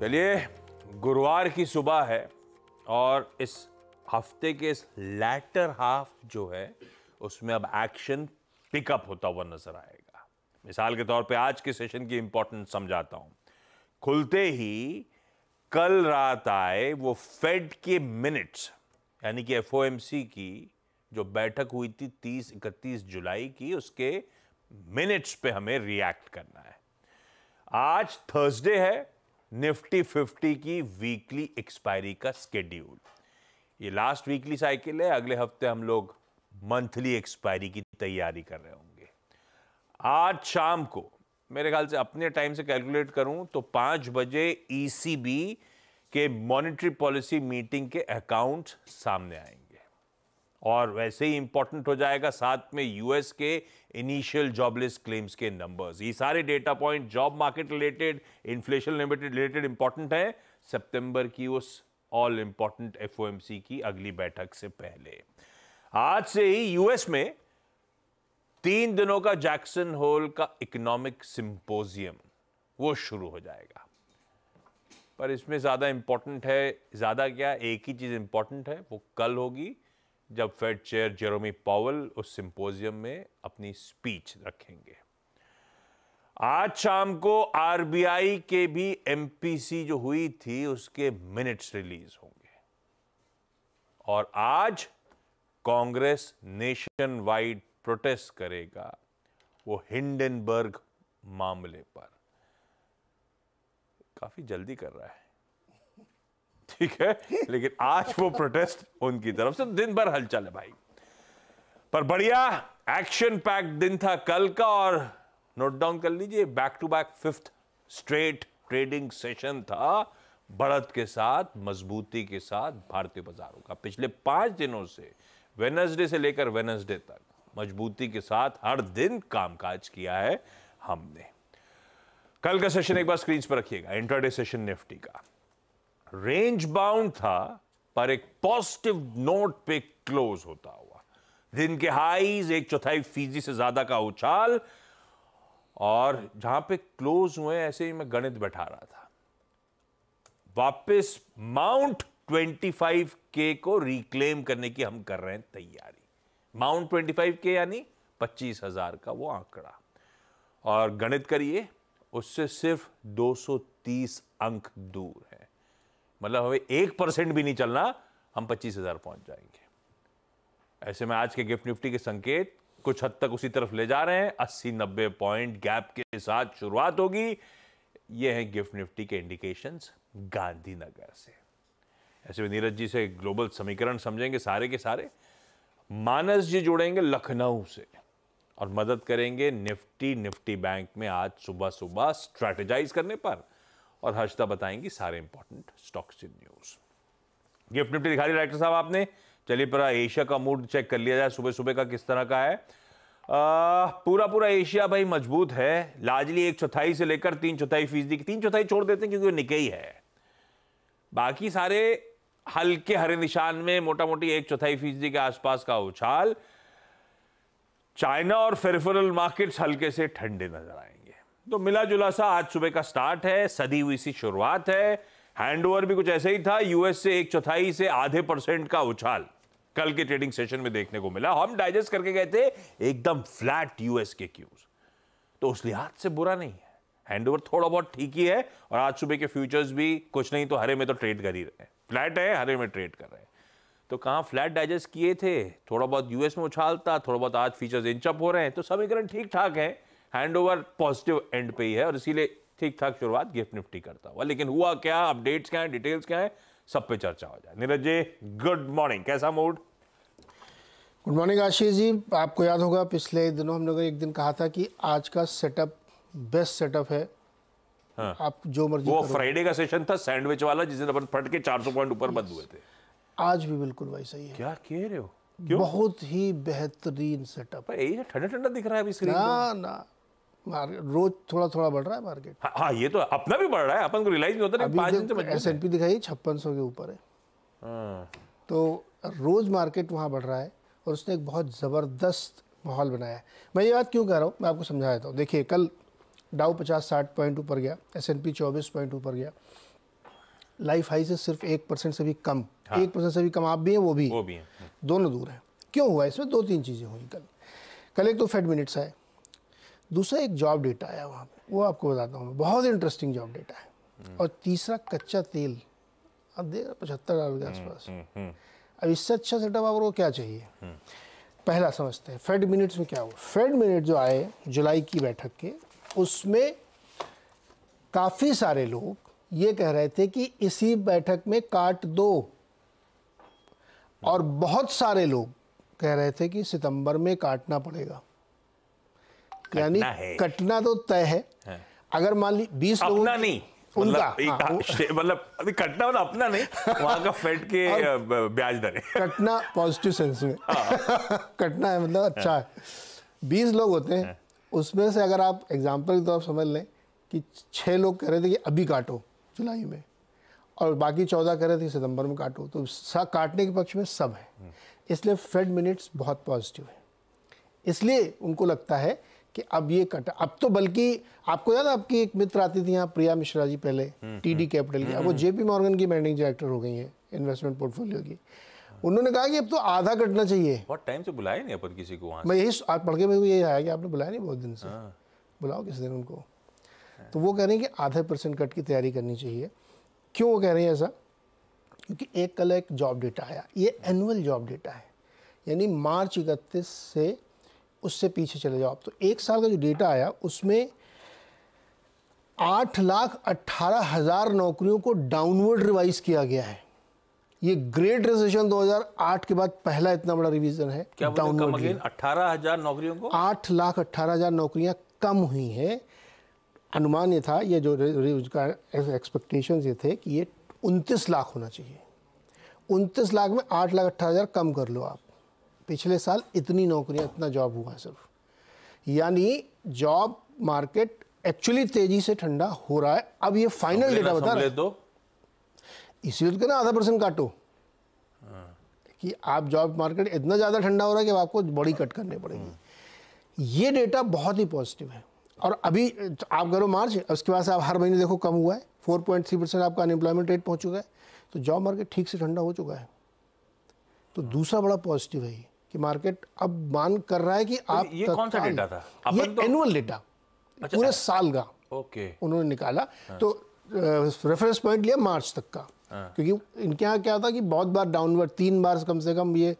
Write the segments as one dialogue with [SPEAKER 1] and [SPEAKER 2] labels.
[SPEAKER 1] चलिए गुरुवार की सुबह है और इस हफ्ते के इस लैटर हाफ जो है उसमें अब एक्शन पिकअप होता हुआ नजर आएगा मिसाल के तौर पे आज के सेशन की इंपॉर्टेंस समझाता हूं खुलते ही कल रात आए वो फेड के मिनट्स यानी कि एफओएमसी की जो बैठक हुई थी 30 इकतीस जुलाई की उसके मिनट्स पे हमें रिएक्ट करना है आज थर्सडे है निफ्टी फिफ्टी की वीकली एक्सपायरी का स्केड्यूल ये लास्ट वीकली साइकिल है अगले हफ्ते हम लोग मंथली एक्सपायरी की तैयारी कर रहे होंगे आज शाम को मेरे ख्याल से अपने टाइम से कैलकुलेट करूं तो पाँच बजे ईसीबी e के मॉनेटरी पॉलिसी मीटिंग के अकाउंट सामने आएंगे और वैसे ही इंपॉर्टेंट हो जाएगा साथ में यूएस के इनिशियल जॉबलेस क्लेम्स के नंबर्स ये सारे data point job market related inflation limited related important है सितंबर की उस ऑल इंपॉर्टेंट एफओएमसी की अगली बैठक से पहले आज से ही यूएस में तीन दिनों का जैक्सन होल का इकोनॉमिक सिंपोजियम वो शुरू हो जाएगा पर इसमें ज़्यादा इंपॉर्टेंट है ज़्यादा क्या एक ही चीज़ इंपॉर्टेंट है वो कल होगी जब फेड चेयर जेरोमी पावल उस सिंपोजियम में अपनी स्पीच रखेंगे आज शाम को आरबीआई के भी एमपीसी जो हुई थी उसके मिनट्स रिलीज होंगे और आज कांग्रेस नेशन वाइड प्रोटेस्ट करेगा वो हिंडनबर्ग मामले पर काफी जल्दी कर रहा है ठीक है लेकिन आज वो प्रोटेस्ट उनकी तरफ से दिन भर हलचल है भाई पर बढ़िया एक्शन पैक दिन था कल का और नोट डाउन कर लीजिए back to back fifth straight trading session था बढ़त के साथ मजबूती के साथ भारतीय बाजारों का पिछले पांच दिनों से वेनसडे से लेकर वेनसडे तक मजबूती के साथ हर दिन कामकाज किया है हमने कल का सेशन एक बार स्क्रीन पर रखिएगा इंटरडे सेशन निफ्टी का रेंज बाउंड था पर एक पॉजिटिव नोट पे क्लोज होता हुआ दिन के हाईज एक चौथाई फीसदी से ज्यादा का उछाल और जहां पे क्लोज हुए ऐसे ही मैं गणित बैठा रहा था वापस माउंट 25 के को रिक्लेम करने की हम कर रहे हैं तैयारी माउंट 25 के यानी पच्चीस हजार का वो आंकड़ा और गणित करिए उससे सिर्फ 230 अंक दूर है मतलब हमें एक परसेंट भी नहीं चलना हम पच्चीस हजार पहुंच जाएंगे ऐसे में आज के गिफ्ट निफ्टी के संकेत कुछ हद तक उसी तरफ ले जा रहे हैं अस्सी नब्बे पॉइंट गैप के साथ शुरुआत होगी ये है गिफ्ट निफ्टी के इंडिकेशन गांधीनगर से ऐसे में नीरज जी से ग्लोबल समीकरण समझेंगे सारे के सारे मानस जी जुड़ेंगे लखनऊ से और मदद करेंगे निफ्टी निफ्टी बैंक में आज सुबह सुबह स्ट्रेटेजाइज करने पर और हर्षदा बताएंगी सारे important stocks in news Gift Nifty दिखा दी डायरेक्टर साहब आपने चलिए पूरा एशिया का मूड चेक कर लिया जाए सुबह सुबह का किस तरह का है आ, पूरा पूरा एशिया भाई मजबूत है लार्जली एक चौथाई से लेकर तीन चौथाई फीसदी तीन चौथाई छोड़ देते हैं क्योंकि वो निके ही है बाकी सारे हल्के हरे निशान में मोटा मोटी एक चौथाई फीसदी के आसपास का उछाल चाइना और फेरफरल मार्केट्स हल्के से ठंडे नजर आए तो मिला जुला सा आज सुबह का स्टार्ट है सदी हुई सी शुरुआत है हैंडओवर भी कुछ ऐसे ही था यूएस से एक चौथाई से आधे परसेंट का उछाल कल के ट्रेडिंग सेशन में देखने को मिला हम डाइजेस्ट करके गए थे एकदम फ्लैट यूएस के क्यूज तो उस लिहाज से बुरा नहीं है हैंडओवर थोड़ा बहुत ठीक ही है और आज सुबह के फ्यूचर्स भी कुछ नहीं तो हरे में तो ट्रेड कर ही रहे हैं फ्लैट है हरे में ट्रेड कर रहे हैं तो कहाँ फ्लैट डाइजेस्ट किए थे थोड़ा बहुत यूएस में उछाल था थोड़ा बहुत आज फीचर्स इंचअप हो रहे हैं तो समीकरण ठीक ठाक है हैंडओवर पॉजिटिव एंड पे ही है और इसीलिए ठीक ठाक शुरुआत गिफ्ट निफ्टी करता हुआ लेकिन हुआ क्या अपडेट्स क्या है डिटेल्स क्या है सब पे चर्चा हो जाए नीरज जी गुड मॉर्निंग कैसा mood
[SPEAKER 2] good morning Ashish ji आपको याद होगा पिछले दिनों हम लोगों ने एक दिन कहा था कि आज का सेटअप बेस्ट सेटअप है हाँ। आप जो मर्जी वो फ्राइडे
[SPEAKER 1] का सेशन था सैंडविच वाला जिसे दिन फट के 400 पॉइंट ऊपर बंद हुए थे
[SPEAKER 2] आज भी बिल्कुल वैसा ही है क्या कह रहे हो क्यों? बहुत ही बेहतरीन सेटअप है
[SPEAKER 1] ठंडा ठंडा दिख रहा
[SPEAKER 2] है अभी स्क्रीन ना ना रोज थोड़ा थोड़ा बढ़ रहा है मार्केट
[SPEAKER 1] हाँ, हाँ ये तो अपना भी बढ़ रहा है अपन को रियलाइज नहीं होता पाँच दिन एस एन
[SPEAKER 2] पी दिखाई छप्पन सौ के ऊपर है हाँ। तो रोज मार्केट वहाँ बढ़ रहा है और उसने एक बहुत ज़बरदस्त माहौल बनाया है मैं ये बात क्यों कह रहा हूँ मैं आपको समझा देता हूँ देखिए कल डाउ पचास साठ पॉइंट ऊपर गया एस एन पी चौबीस पॉइंट ऊपर गया लाइफ हाई से सिर्फ एक परसेंट से भी कम हाँ। एक परसेंट से भी कम आप भी हैं वो भी वो भी हैं दोनों दूर हैं क्यों हुआ इसमें दो तीन चीज़ें हुई कल कल एक तो फेड मिनट्स आए दूसरा एक जॉब डेटा आया वहाँ पे वो आपको बताता हूँ बहुत इंटरेस्टिंग जॉब डेटा है हम्म। और तीसरा कच्चा तेल आप देख रहे पचहत्तर डॉलर के हम्म, आसपास हम्म, अब इससे अच्छा सेटअप आपको क्या चाहिए पहला समझते हैं फेड मिनट्स में क्या हुआ फेड मिनट जो आए जुलाई की बैठक के उसमें काफ़ी सारे लोग ये कह रहे थे कि इसी बैठक में काट दो और बहुत सारे लोग कह रहे थे कि सितंबर में काटना पड़ेगा यानी कटना तो तय है हाँ। अगर मान ली बीस लोगों नहीं
[SPEAKER 1] मतलब, हाँ, हाँ, मतलब कटना मतलब अपना नहीं वहां का फेड के ब्याज दर
[SPEAKER 2] कटना पॉजिटिव सेंस में कटना है मतलब अच्छा है बीस लोग होते हैं उसमें से अगर आप एग्जाम्पल के तौर समझ लें कि छः लोग कह रहे थे कि अभी काटो जुलाई में और बाकी चौदह कह रहे थे सितंबर में काटो तो सब काटने के पक्ष में सब है इसलिए फेड मिनट्स बहुत पॉजिटिव है इसलिए उनको लगता है कि अब ये कट अब तो बल्कि आपको याद आपकी एक मित्र आती थी यहाँ प्रिया मिश्रा जी पहले टीडी कैपिटल की अब वो जेपी मॉर्गन की मैनेजिंग डायरेक्टर हो गई है इन्वेस्टमेंट पोर्टफोलियो की उन्होंने कहा कि अब तो आधा कटना चाहिए बहुत टाइम से बुलाया नहीं अपन किसी को मैं यही आज पढ़ के मेरे को यही आया कि आपने बुलाया नहीं बहुत दिन से हाँ। बुलाओ किस दिन उनको तो वो कह रहे हैं कि आधा परसेंट कट की तैयारी करनी चाहिए क्यों वो कह रहे हैं ऐसा क्योंकि एक कल एक जॉब डेटा आया ये एनुअल जॉब डेटा है यानी मार्च इकतीस से उससे पीछे चले जाओ आप तो एक साल का जो डेटा आया उसमें आठ लाख अट्ठारह हज़ार नौकरियों को डाउनवर्ड रिवाइज किया गया है ये ग्रेट रिसेशन 2008 के बाद पहला इतना बड़ा रिवीजन है डाउनवर्ड
[SPEAKER 1] अठारह हजार नौकरियों को
[SPEAKER 2] आठ लाख अट्ठारह हजार नौकरियां कम हुई हैं अनुमान ये था ये जो उसका एक्सपेक्टेशन ये थे कि ये उनतीस लाख होना चाहिए उनतीस लाख में आठ लाख अट्ठारह हज़ार कम कर लो आप पिछले साल इतनी नौकरियां इतना जॉब हुआ है सिर्फ यानी जॉब मार्केट एक्चुअली तेजी से ठंडा हो रहा है अब ये फाइनल डेटा बता रहे दो इसीलिए ना आधा परसेंट काटो कि आप जॉब मार्केट इतना ज़्यादा ठंडा हो रहा है कि आपको बॉडी कट करनी पड़ेगी ये डेटा बहुत ही पॉजिटिव है और अभी आप करो मार्च उसके बाद आप हर महीने देखो कम हुआ है फोर पॉइंट थ्री परसेंट आपका अनएम्प्लॉयमेंट रेट पहुंच चुका है तो जॉब मार्केट ठीक से ठंडा हो चुका है तो दूसरा बड़ा पॉजिटिव है ये कि मार्केट अब मान कर रहा है कि तो आप ये कौन सा डेटा था ये तो... एनुअल डेटा अच्छा, पूरे अच्छा। साल का ओके उन्होंने निकाला हाँ। तो रेफरेंस पॉइंट लिया मार्च तक का हाँ। क्योंकि इनके यहाँ क्या था कि बहुत बार डाउनवर्ड तीन बार कम से कम ये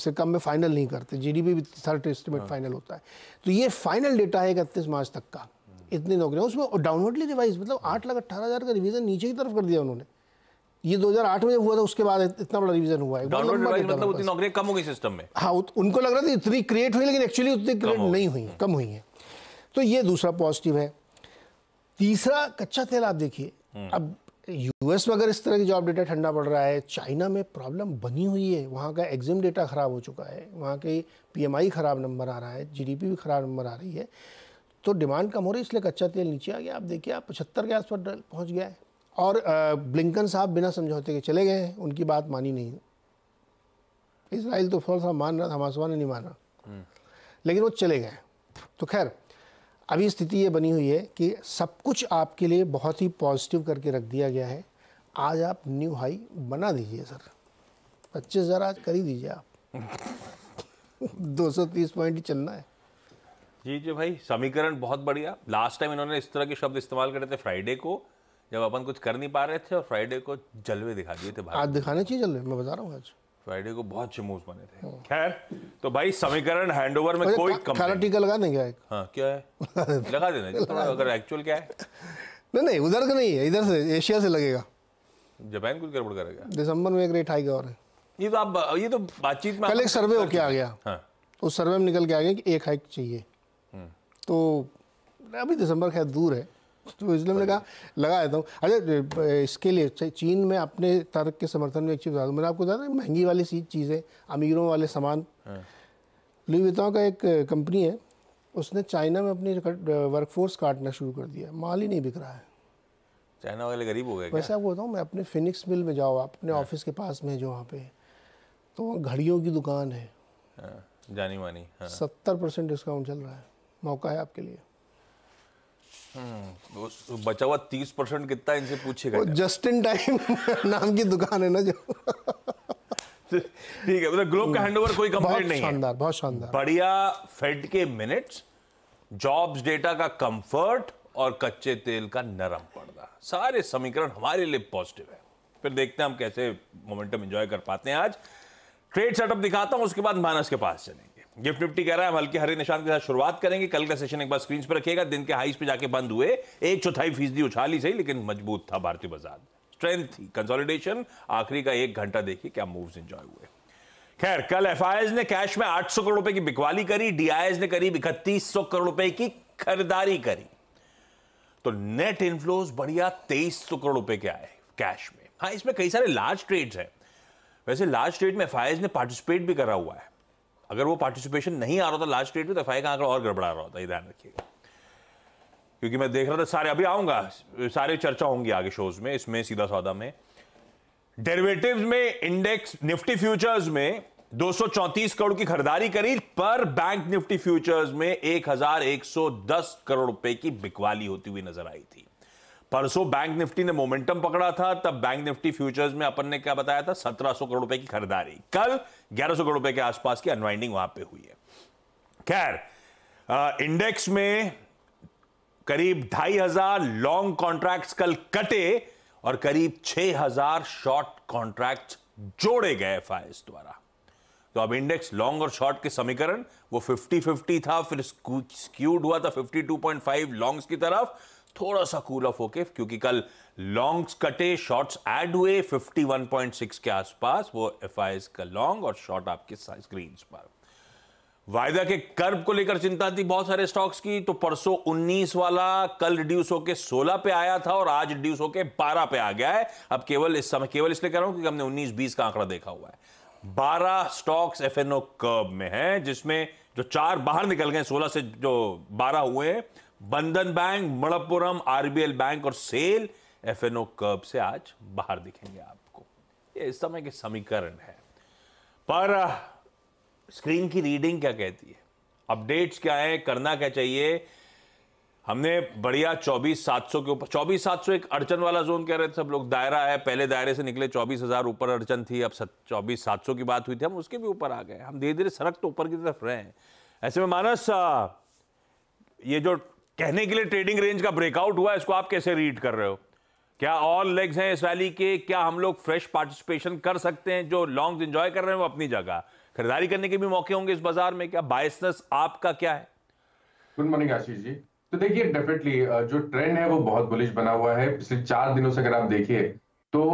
[SPEAKER 2] से कम में फाइनल नहीं करते जीडीपी भी थर्ड एस्टिमेट फाइनल होता है तो ये फाइनल डेटा है इकतीस मार्च तक का हम्म। इतनी नौकरियाँ उसमें डाउनवर्डली रिवाइज मतलब आठ लाख अट्ठारह हज़ार का रिविजन नीचे की तरफ कर दिया उन्होंने ये 2008 में जब हुआ था उसके बाद इतना बड़ा रिवीजन हुआ है मतलब उतनी
[SPEAKER 1] नौकरियां कम हो गई सिस्टम में
[SPEAKER 2] हाँ उनको लग रहा था इतनी क्रिएट हुई लेकिन एक्चुअली उतनी क्रिएट नहीं हुई कम हुई है तो ये दूसरा पॉजिटिव है तीसरा कच्चा तेल आप देखिए हम्म। अब यूएस में अगर इस तरह की जॉब डेटा ठंडा पड़ रहा है चाइना में प्रॉब्लम बनी हुई है वहाँ का एग्जिम डेटा ख़राब हो चुका है वहाँ के पीएमआई ख़राब नंबर आ रहा है जीडीपी भी ख़राब नंबर आ रही है तो डिमांड कम हो रही है इसलिए कच्चा तेल नीचे आ गया आप देखिए आप पचहत्तर के आसपास पहुँच गया है और ब्लिंकन साहब बिना समझौते के चले गए हैं उनकी बात मानी नहीं इसराइल तो फौर सा मान रहा था हमासवा ने नहीं माना हम्म। लेकिन वो चले गए तो खैर अभी स्थिति ये बनी हुई है कि सब कुछ आपके लिए बहुत ही पॉजिटिव करके रख दिया गया है आज आप न्यू हाई बना दीजिए सर पच्चीस हज़ार आज कर ही दीजिए आप दो सौ तीस पॉइंट ही चलना है
[SPEAKER 1] जी जी भाई समीकरण बहुत बढ़िया लास्ट टाइम इन्होंने इस तरह के शब्द इस्तेमाल करे थे फ्राइडे को जब अपन कुछ कर नहीं पा रहे थे और फ्राइडे को जलवे दिखा दिए थे आज
[SPEAKER 2] दिखाने चाहिए जलवे मैं बता रहा हूँ आज
[SPEAKER 1] फ्राइडे को बहुत चमोज बने थे हाँ। खैर तो भाई समीकरण हैंडओवर में कोई कम काला टीका लगा देंगे एक हाँ क्या है लगा देना अगर एक्चुअल क्या है
[SPEAKER 2] नहीं नहीं उधर का नहीं है इधर से एशिया से लगेगा
[SPEAKER 1] जापान कुछ गड़बड़ करेगा
[SPEAKER 2] दिसंबर में एक रेट हाइक और है
[SPEAKER 1] ये तो आप ये तो बातचीत में कल एक सर्वे होके आ गया हाँ।
[SPEAKER 2] उस सर्वे में निकल के आ गया कि एक हाइक चाहिए हम्म। तो अभी दिसंबर खैर दूर है तो इसलिए मैंने कहा लगा देता हूँ अरे अच्छा, इसके लिए चीन में अपने तर्क के समर्थन में एक चीज़ बता दूँ मैंने आपको बताया महंगी वाली चीज़ें अमीरों वाले सामान हाँ। लुई का एक कंपनी है उसने चाइना में अपनी वर्कफोर्स काटना शुरू कर दिया माल ही नहीं बिक रहा है
[SPEAKER 1] चाइना वाले गरीब हो गए वैसे
[SPEAKER 2] आपको बताऊँ मैं अपने फिनिक्स मिल में जाओ आप अपने हाँ। ऑफिस के पास में जो वहाँ पे तो घड़ियों की दुकान है
[SPEAKER 1] हाँ, जानी मानी
[SPEAKER 2] सत्तर परसेंट डिस्काउंट चल रहा है मौका है आपके लिए
[SPEAKER 1] हम्म, बचा हुआ तीस परसेंट कितना इनसे पूछेगा जस्ट इन टाइम
[SPEAKER 2] नाम की दुकान है ना जो ठीक है मतलब ग्लोब का हैंडओवर कोई कंप्लीट नहीं शानदार बहुत शानदार
[SPEAKER 1] बढ़िया फेड के मिनट्स जॉब्स डेटा का कंफर्ट और कच्चे तेल का नरम पड़ना सारे समीकरण हमारे लिए पॉजिटिव है फिर देखते हैं हम कैसे मोमेंटम एंजॉय कर पाते हैं आज ट्रेड सेटअप दिखाता हूं उसके बाद मानस के पास चलेंगे गिफ्ट निफ्टी कह रहा है हम हल्के हरे निशान के साथ शुरुआत करेंगे कल का सेशन एक बार स्क्रीन पर रखिएगा दिन के हाइस पे जाके बंद हुए एक चौथाई फीसदी उछाली सही लेकिन मजबूत था भारतीय बाजार स्ट्रेंथ थी कंसोलिडेशन आखिरी का एक घंटा देखिए क्या मूव्स एंजॉय हुए खैर कल एफ ने कैश में 800 करोड़ रुपए की बिकवाली करी डीआईएस ने करीब इकतीस करोड़ रुपए की खरीदारी करी तो नेट इनफ्लोज बढ़िया सौ करोड़ रुपए के आए कैश में हाँ इसमें कई सारे लार्ज ट्रेड्स हैं वैसे लार्ज ट्रेड में एफ ने पार्टिसिपेट भी करा हुआ है अगर वो पार्टिसिपेशन नहीं आ रहा था लास्ट डेट में तो एफ का आंकड़ा और गड़बड़ा रहा होता ये ध्यान रखिएगा क्योंकि मैं देख रहा था सारे अभी आऊंगा सारे चर्चा होंगी आगे शोज में इसमें सीधा सौदा में डेरिवेटिव में इंडेक्स निफ्टी फ्यूचर्स में दो करोड़ की खरीदारी करी पर बैंक निफ्टी फ्यूचर्स में 1110 करोड़ रुपए की बिकवाली होती हुई नजर आई थी परसों बैंक निफ्टी ने मोमेंटम पकड़ा था तब बैंक निफ्टी फ्यूचर्स में अपन ने क्या बताया था सत्रह सौ करोड़ रुपए की खरीदारी कल ग्यारह सौ करोड़ रुपए के आसपास की अनवाइंडिंग वहां पे हुई है खैर इंडेक्स में करीब ढाई हजार लॉन्ग कॉन्ट्रैक्ट्स कल कटे और करीब छह हजार शॉर्ट कॉन्ट्रैक्ट जोड़े गए एफ द्वारा तो अब इंडेक्स लॉन्ग और शॉर्ट के समीकरण वो 50-50 था फिर स्क्यूड हुआ था 52.5 लॉन्ग्स की तरफ थोड़ा सा कूल ऑफ होके क्योंकि कल लॉन्ग्स कटे शॉर्ट्स ऐड हुए 51.6 के आसपास वो एफ का लॉन्ग और शॉर्ट आपके स्क्रीन पर वायदा के कर्व को लेकर चिंता थी बहुत सारे स्टॉक्स की तो परसों 19 वाला कल रिड्यूस होके 16 पे आया था और आज रिड्यूस होके 12 पे आ गया है अब केवल इस समय केवल इसलिए कह रहा हूं क्योंकि हमने 19-20 का आंकड़ा देखा हुआ है 12 स्टॉक्स एफएनओ कर्व में हैं जिसमें जो चार बाहर निकल गए 16 से जो 12 हुए हैं Bandhan bank Manappuram RBL bank और सेल एफएनओ कर्ब से आज बाहर दिखेंगे आपको ये इस समय के समीकरण है पर स्क्रीन की रीडिंग क्या कहती है अपडेट्स क्या है करना क्या चाहिए हमने बढ़िया चौबीस सात सौ के ऊपर चौबीस सात सौ एक अड़चन वाला जोन कह रहे थे सब लोग दायरा है पहले दायरे से निकले चौबीस हजार ऊपर अड़चन थी अब चौबीस सात सौ की बात हुई थी हम उसके भी ऊपर आ गए हम धीरे धीरे सड़क तो ऊपर की तरफ रहे हैं ऐसे में मानस ये जो कहने के लिए ट्रेडिंग रेंज का ब्रेकआउट हुआ इसको आप कैसे रीड कर रहे हो क्या ऑल लेग्स हैं इस रैली के क्या हम लोग फ्रेश पार्टिसिपेशन कर सकते हैं जो लॉन्ग एंजॉय कर रहे हैं वो अपनी जगह खरीदारी करने के भी मौके होंगे इस बाजार में क्या बायसनेस आपका क्या है गुड मॉर्निंग आशीष
[SPEAKER 3] जी तो देखिए डेफिनेटली जो ट्रेंड है वो बहुत बुलिश बना हुआ है पिछले चार दिनों से अगर आप देखिए तो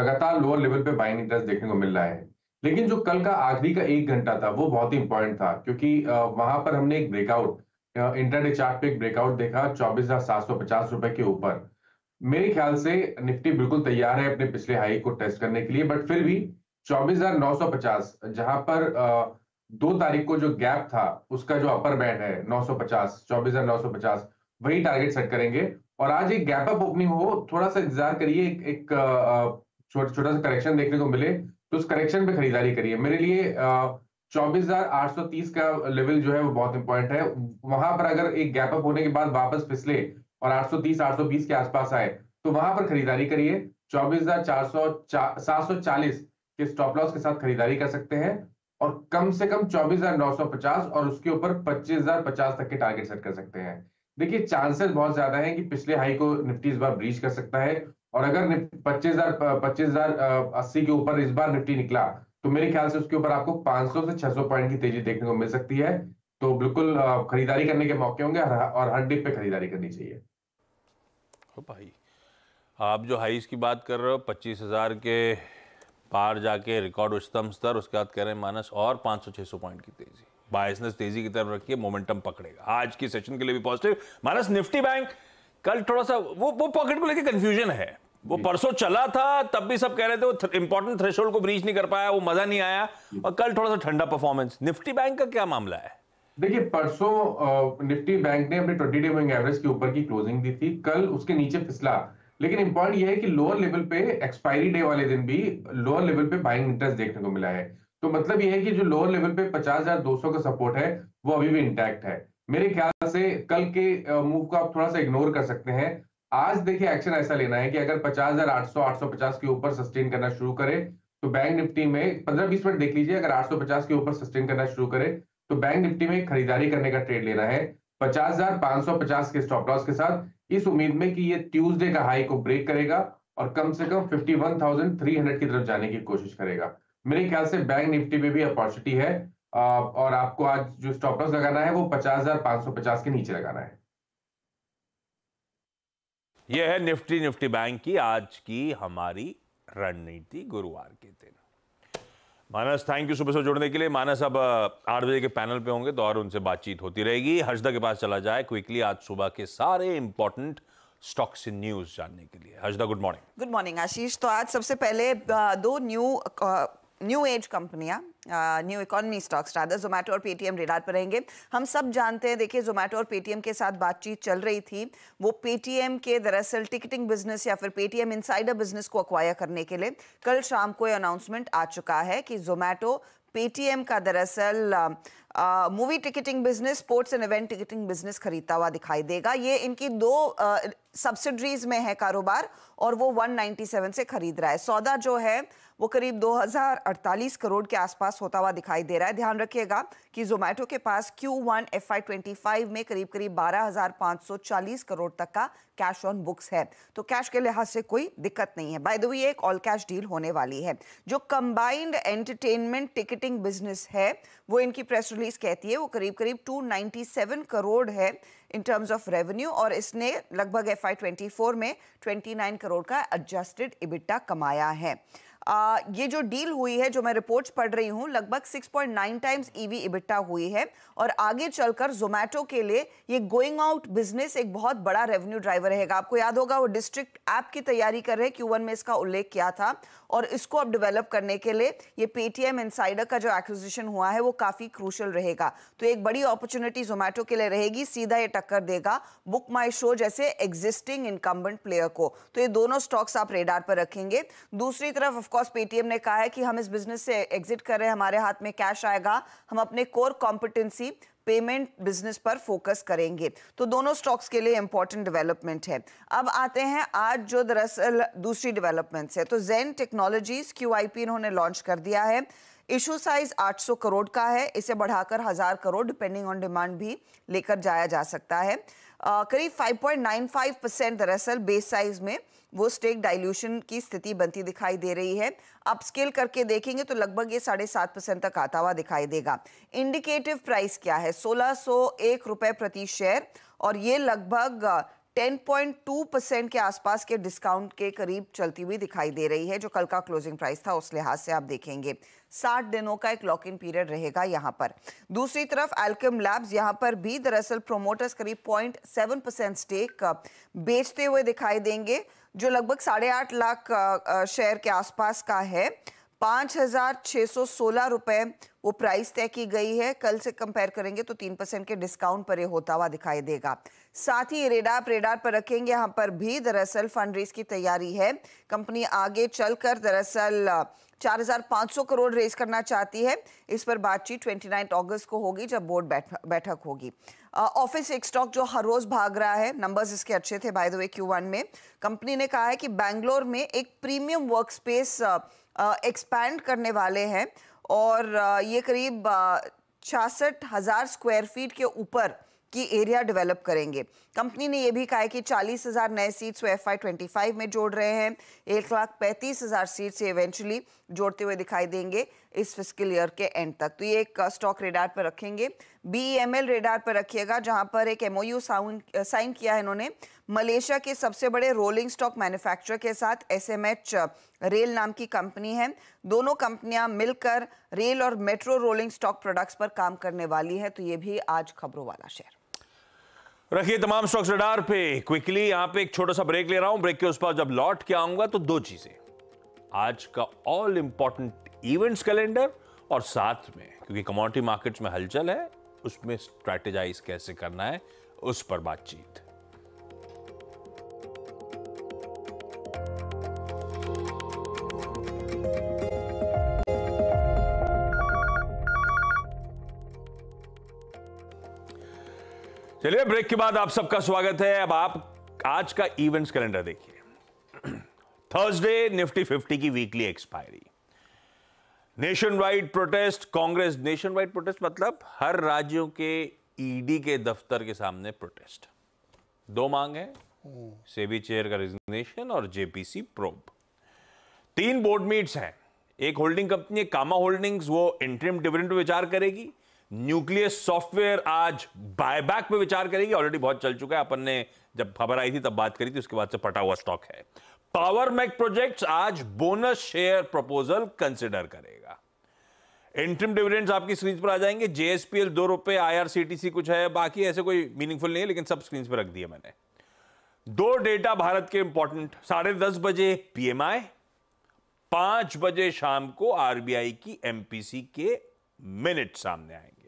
[SPEAKER 3] लगातार लोअर लेवल पे बाइंग इंटरेस्ट देखने को मिल रहा है लेकिन जो कल का आखिरी का एक घंटा था वो बहुत ही इंपॉर्टेंट था क्योंकि वहां पर हमने एक ब्रेकआउट इंटरडे चार्ट पे एक ब्रेकआउट देखा चौबीस हजार सात सौ पचास रुपए के ऊपर मेरे ख्याल से निफ्टी बिल्कुल तैयार है अपने पिछले हाई को टेस्ट करने के लिए बट फिर भी 24,950 जहां पर दो तारीख को जो गैप था उसका जो अपर बैंड है 950 24,950 वही टारगेट सेट करेंगे और आज एक गैप अप ओपनिंग हो थोड़ा सा इंतजार करिए एक, एक छोटा छोटा सा करेक्शन देखने को मिले तो उस करेक्शन पे खरीदारी करिए मेरे लिए आ, 24,830 का लेवल जो है वो बहुत इंपॉर्टेंट है वहां पर अगर एक गैप अप होने के बाद वापस फिसले और 830 820 के आसपास आए तो वहां पर खरीदारी करिए 24,740 के स्टॉप लॉस के साथ खरीदारी कर सकते हैं और कम से कम 24,950 और उसके ऊपर 25,050 तक के टारगेट सेट कर सकते हैं देखिए चांसेस बहुत ज्यादा है कि पिछले हाई को निफ्टी इस बार ब्रीच कर सकता है और अगर पच्चीस हजार पच्चीस हजार अस्सी के ऊपर इस बार निफ्टी निकला तो मेरे ख्याल से उसके ऊपर आपको 500 से 600 पॉइंट की तेजी देखने को मिल सकती है तो बिल्कुल खरीदारी करने के मौके होंगे और हर डिप पे खरीदारी करनी चाहिए भाई
[SPEAKER 1] आप जो हाइस की बात कर रहे हो पच्चीस हज़ार के पार जाके रिकॉर्ड उच्चतम स्तर उसके बाद कह रहे हैं माइनस और 500-600 पॉइंट की तेजी बायसनेस तेजी की तरफ रखिए मोमेंटम पकड़ेगा आज की सेशन के लिए भी पॉजिटिव माइनस निफ्टी बैंक कल थोड़ा सा वो वो पॉकेट को लेकर कंफ्यूजन है वो परसों चला था तब भी सब कह रहे थे वो इंपॉर्टेंट थ्रेश को ब्रीच नहीं कर पाया वो मजा नहीं आया और कल थोड़ा सा ठंडा परफॉर्मेंस निफ्टी बैंक का क्या मामला है देखिए
[SPEAKER 3] परसों निफ्टी बैंक ने अपने ट्वेंटी डे मूविंग एवरेज के ऊपर की क्लोजिंग दी थी कल उसके नीचे फिसला लेकिन इंपॉर्टेंट यह है कि लोअर लेवल पे एक्सपायरी डे वाले दिन भी लोअर लेवल पे बाइंग इंटरेस्ट देखने को मिला है तो मतलब यह है कि जो लोअर लेवल पे 50,200 का सपोर्ट है वो अभी भी इंटैक्ट है मेरे ख्याल से कल के मूव को आप थोड़ा सा इग्नोर कर सकते हैं आज देखिए एक्शन ऐसा लेना है कि अगर पचास हजार आठ सौ आठ सौ पचास के ऊपर सस्टेन करना शुरू करे तो बैंक निफ्टी में पंद्रह बीस मिनट देख लीजिए अगर आठ सौ पचास के ऊपर सस्टेन करना शुरू करे तो बैंक निफ्टी में खरीदारी करने का ट्रेड लेना है पचास हजार पांच सौ पचास के स्टॉप लॉस के साथ इस उम्मीद में कि ये ट्यूजडे का हाई को ब्रेक करेगा और कम से कम fifty one thousand three hundred की तरफ जाने की कोशिश करेगा मेरे ख्याल से बैंक निफ्टी में भी अपॉर्चुनिटी है और आपको आज जो स्टॉप लॉस लगाना है वो पचास हजार पांच सौ पचास के नीचे लगाना है
[SPEAKER 1] यह है निफ्टी निफ्टी बैंक की आज की हमारी रणनीति गुरुवार के दिन मानस थैंक यू सुबह से जुड़ने के लिए मानस अब आठ बजे के पैनल पे होंगे तो और उनसे बातचीत होती रहेगी हर्षदा के पास चला जाए क्विकली आज सुबह के सारे इंपॉर्टेंट स्टॉक्स इन न्यूज जानने के लिए Harshada good morning
[SPEAKER 4] good morning Ashish तो आज सबसे पहले दो न्यू न्यू एज कंपनियां न्यू इकोनॉमी स्टॉक्स राधा जोमेटो और पेटीएम रेडार पर रहेंगे हम सब जानते हैं देखिए जोमेटो और पेटीएम के साथ बातचीत चल रही थी वो पेटीएम के दरअसल टिकटिंग बिजनेस या फिर पेटीएम इनसाइडर बिजनेस को अक्वायर करने के लिए कल शाम को अनाउंसमेंट आ चुका है कि जोमेटो पेटीएम का दरअसल movie ticketing business sports and event ticketing business खरीदता हुआ दिखाई देगा ये इनकी दो uh, सब्सिडरीज में है कारोबार और वो 197 से खरीद रहा है सौदा जो है वो करीब 2048 करोड़ के आसपास होता हुआ दिखाई दे रहा है ध्यान रखिएगा कि जोमैटो के पास Q1 वन में करीब करीब 12,540 करोड़ तक का कैश ऑन बुक्स है तो कैश के लिहाज से कोई दिक्कत नहीं है बाय द वे एक ऑल कैश डील होने वाली है जो कंबाइंड एंटरटेनमेंट टिकटिंग बिजनेस है वो इनकी प्रेस रिलीज कहती है वो करीब करीब टू करोड़ है इन टर्म्स ऑफ रेवेन्यू और इसने लगभग एफ आई में 29 करोड़ का एडजस्टेड इबिट्टा कमाया है आ, ये जो डील हुई है जो मैं रिपोर्ट्स पढ़ रही हूँ लगभग 6.9 टाइम्स ईवी इबिट्टा हुई है और आगे चलकर जोमैटो के लिए ये गोइंग आउट बिजनेस एक बहुत बड़ा रेवेन्यू ड्राइवर रहेगा आपको याद होगा वो डिस्ट्रिक्ट ऐप की तैयारी कर रहे क्यू में इसका उल्लेख किया था और इसको अब डिवेलप करने के लिए ये पेटीएम इनसाइडर का जो एक्विजिशन हुआ है वो काफ़ी क्रूशल रहेगा तो एक बड़ी अपॉर्चुनिटी जोमैटो के लिए रहेगी सीधा ये टक्कर देगा बुक माई शो जैसे एग्जिस्टिंग इनकम्बेंट प्लेयर को तो ये दोनों स्टॉक्स आप रेडार पर रखेंगे दूसरी तरफ ऑफकोर्स ऑफकोर्स पेटीएम ने कहा है कि हम इस बिजनेस से एग्जिट कर रहे हैं हमारे हाथ में कैश आएगा हम अपने कोर कॉम्पिटेंसी पेमेंट बिजनेस पर फोकस करेंगे तो दोनों स्टॉक्स के लिए इंपॉर्टेंट डेवलपमेंट है अब आते हैं आज जो दरअसल दूसरी डेवलपमेंट्स है तो जेन टेक्नोलॉजीज क्यू इन्होंने लॉन्च कर दिया है इशू साइज 800 करोड़ का है इसे बढ़ाकर हजार करोड़ डिपेंडिंग ऑन डिमांड भी लेकर जाया जा सकता है आ, करीब 5.95 परसेंट दरअसल बेस साइज में वो स्टेक डाइल्यूशन की स्थिति बनती दिखाई दे रही है अब स्केल करके देखेंगे तो लगभग ये साढ़े सात परसेंट तक आता हुआ दिखाई देगा इंडिकेटिव प्राइस क्या है सोलह सौ एक रुपए प्रति शेयर और ये लगभग 10.2 परसेंट के आसपास के डिस्काउंट के करीब चलती हुई दिखाई दे रही है जो कल का क्लोजिंग प्राइस था उस लिहाज से आप देखेंगे 60 दिनों का एक लॉक इन पीरियड रहेगा यहां पर दूसरी तरफ एल्कम लैब्स यहां पर भी दरअसल प्रोमोटर्स करीब 0.7 परसेंट स्टेक बेचते हुए दिखाई देंगे जो लगभग साढ़े आठ लाख शेयर के आसपास का है पाँच हजार छः सौ सोलह रुपये वो प्राइस तय की गई है कल से कंपेयर करेंगे तो तीन परसेंट के डिस्काउंट पर ये होता हुआ दिखाई देगा साथ ही रेडार रेडार पर रखेंगे यहाँ पर भी दरअसल फंड रेज की तैयारी है कंपनी आगे चलकर दरअसल 4,500 करोड़ रेज करना चाहती है इस पर बातचीत 29 अगस्त को होगी जब बोर्ड बैठक होगी ऑफिस एक स्टॉक जो हर रोज भाग रहा है नंबर्स इसके अच्छे थे by the way Q one में कंपनी ने कहा है कि बैंगलोर में एक प्रीमियम वर्क स्पेस एक्सपैंड करने वाले हैं और ये करीब छियासठ हज़ार स्क्वायर फीट के ऊपर की एरिया डेवलप करेंगे कंपनी ने यह भी कहा है कि चालीस हजार नए सीट्स वो एफ आई ट्वेंटी फाइव में जोड़ रहे हैं एक लाख पैंतीस हजार सीट्स से इवेंचुअली जोड़ते हुए दिखाई देंगे इस फिजिकल ईयर के एंड तक तो ये एक स्टॉक uh, रेडार पर रखेंगे बीईएमएल रेडार e पर रखिएगा जहां पर एक एमओयू uh, साइन किया है इन्होंने मलेशिया के सबसे बड़े रोलिंग स्टॉक मैन्युफैक्चरर के साथ एसएमएच रेल uh, नाम की कंपनी है दोनों कंपनियां मिलकर रेल और मेट्रो रोलिंग स्टॉक प्रोडक्ट्स पर काम करने वाली है तो ये भी आज खबरों वाला शेयर
[SPEAKER 1] रखिए तमाम स्टॉक्स रडार पे क्विकली यहां पे एक छोटा सा ब्रेक ले रहा हूं ब्रेक के उस पर जब लौट के आऊंगा तो दो चीजें आज का ऑल इंपॉर्टेंट इवेंट्स कैलेंडर और साथ में क्योंकि कमोडिटी मार्केट्स में हलचल है उसमें स्ट्रैटेजाइज कैसे करना है उस पर बातचीत चलिए ब्रेक के बाद आप सबका स्वागत है अब आप आज का इवेंट्स कैलेंडर देखिए थर्सडे निफ्टी फिफ्टी की weekly expiry nationwide protest Congress nationwide protest मतलब हर राज्यों के ईडी e के दफ्तर के सामने प्रोटेस्ट दो मांग है सेबी चेयर का रिजिग्नेशन और जेपीसी प्रोब तीन बोर्ड मीट्स हैं एक होल्डिंग कंपनी कामा होल्डिंग्स वो इंटरिम डिविडेंड विचार करेगी न्यूक्लियस सॉफ्टवेयर आज बायबैक पे विचार करेगी ऑलरेडी बहुत चल चुका है अपन ने जब खबर आई थी तब बात करी थी उसके बाद से पटा हुआ स्टॉक है पावर मैक प्रोजेक्ट्स आज बोनस शेयर प्रपोजल कंसिडर करेगा इंटरम डिविडेंड्स आपकी स्क्रीन पर आ जाएंगे जेएसपीएल दो रुपए आईआरसीटीसी कुछ है बाकी ऐसे कोई मीनिंगफुल नहीं है लेकिन सब स्क्रीन पर रख दिया मैंने दो डेटा भारत के इंपॉर्टेंट साढ़े दस बजे पीएमआई पांच बजे शाम को आरबीआई की एमपीसी के मिनट सामने आएंगे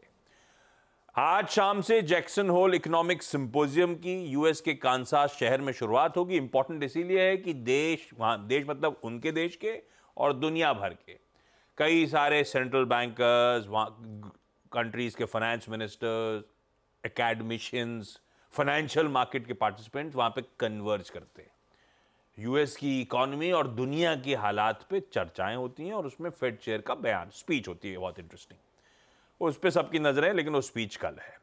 [SPEAKER 1] आज शाम से जैक्सन होल इकोनॉमिक सिंपोजियम की यूएस के कांसास शहर में शुरुआत होगी इंपॉर्टेंट इसीलिए है कि देश वहाँ देश मतलब उनके देश के और दुनिया भर के कई सारे सेंट्रल बैंकर्स वहाँ कंट्रीज़ के finance ministers academicians financial market के पार्टिसिपेंट्स वहाँ पे कन्वर्ज करते हैं यूएस की इकोनॉमी और दुनिया के हालात पे चर्चाएं होती हैं और उसमें फेड चेयर का बयान स्पीच होती है बहुत इंटरेस्टिंग उस पर सबकी नजर है लेकिन वो स्पीच कल है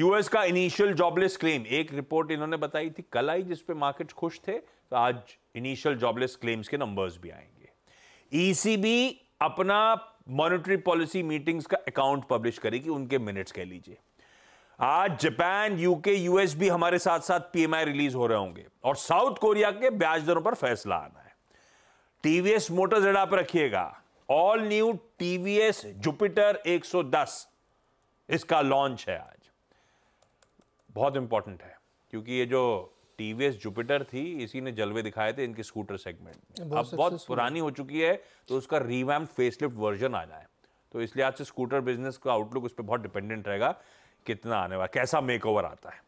[SPEAKER 1] यूएस का इनिशियल जॉबलेस क्लेम एक रिपोर्ट इन्होंने बताई थी कल आई जिसपे मार्केट खुश थे तो आज इनिशियल जॉबलेस क्लेम्स के नंबर्स भी आएंगे ईसीबी e अपना मॉनिटरी पॉलिसी मीटिंग्स का अकाउंट पब्लिश करेगी उनके मिनट्स कह लीजिए आज जापान यूके यूएस भी हमारे साथ साथ पीएमआई रिलीज हो रहे होंगे और साउथ कोरिया के ब्याज दरों पर फैसला आना है टीवीएस मोटर्स रडा पर रखिएगा ऑल न्यू टीवीएस जुपिटर 110 इसका लॉन्च है आज बहुत इंपॉर्टेंट है क्योंकि ये जो टीवीएस जुपिटर थी इसी ने जलवे दिखाए थे इनके स्कूटर सेगमेंट में अब बहुत पुरानी हो चुकी है तो उसका रिवैम फेसलिफ्ट वर्जन आ जाए तो इसलिए आज से स्कूटर बिजनेस का आउटलुक उस पर बहुत डिपेंडेंट रहेगा कितना आने वाला कैसा मेक आता है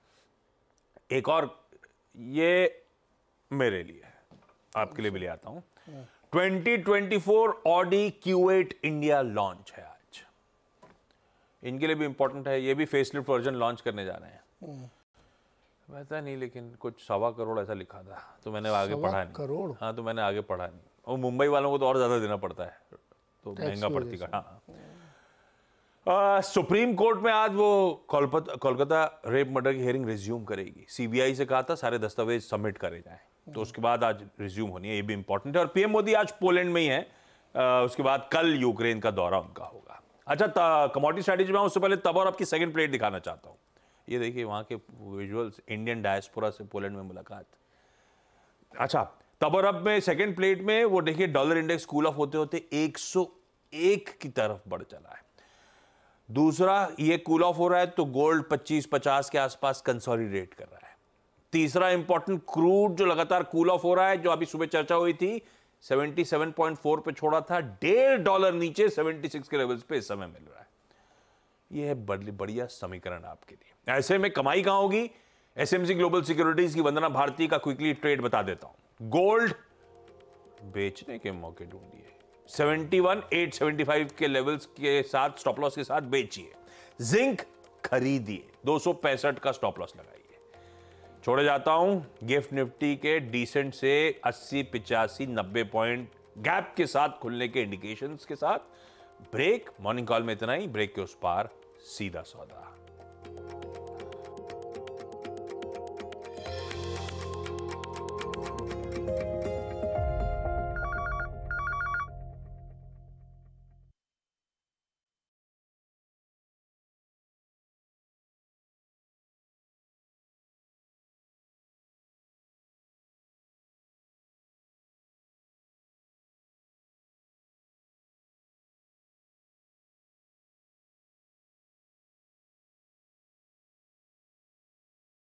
[SPEAKER 1] एक और ये मेरे लिए आपके लिए भी ले आता हूँ हाँ। 2024 ऑडी Q8 इंडिया लॉन्च है आज इनके लिए भी इंपॉर्टेंट है ये भी फेसलिफ्ट वर्जन लॉन्च करने जा रहे हैं वैसा नहीं लेकिन कुछ सवा करोड़ ऐसा लिखा था तो मैंने आगे पढ़ा नहीं करोड़ हाँ तो मैंने आगे पढ़ा नहीं और मुंबई वालों को तो और ज़्यादा देना पड़ता है तो महंगा पड़ती का हाँ सुप्रीम कोर्ट में आज वो कोलकाता रेप मर्डर की हेयरिंग रिज्यूम करेगी सीबीआई से कहा था सारे दस्तावेज सबमिट करे जाएं तो उसके बाद आज रिज्यूम होनी है ये भी इंपॉर्टेंट है और पीएम मोदी आज पोलैंड में ही है आ, उसके बाद कल यूक्रेन का दौरा उनका होगा अच्छा कमोडिटी स्ट्रैटेजी में उससे पहले तब और आपकी सेकंड प्लेट दिखाना चाहता हूँ ये देखिए वहाँ के विजुअल्स इंडियन डायस्पोरा से पोलैंड में मुलाकात अच्छा तब और अब में सेकेंड प्लेट में वो देखिए डॉलर इंडेक्स कूल ऑफ होते होते 101 की तरफ बढ़ चला है दूसरा ये कूल ऑफ हो रहा है तो गोल्ड 25 50 के आसपास कंसोलिडेट कर रहा है तीसरा इंपॉर्टेंट क्रूड जो लगातार कूल ऑफ हो रहा है जो अभी सुबह चर्चा हुई थी 77.4 पे छोड़ा था डेढ़ डॉलर नीचे 76 के लेवल्स पे इस समय मिल रहा है यह है बड़ी बढ़िया समीकरण आपके लिए ऐसे में कमाई कहां होगी एसएमसी ग्लोबल सिक्योरिटीज की वंदना भारती का क्विकली ट्रेड बता देता हूं गोल्ड बेचने के मौके ढूंढिए 71,875 के लेवल्स के साथ स्टॉप लॉस के साथ बेचिए जिंक खरीदिए दो का स्टॉप लॉस लगाइए छोड़े जाता हूं गिफ्ट निफ्टी के डिसेंट से 80 पिचासी नब्बे पॉइंट गैप के साथ खुलने के इंडिकेशंस के साथ ब्रेक मॉर्निंग कॉल में इतना ही ब्रेक के उस पार सीधा सौदा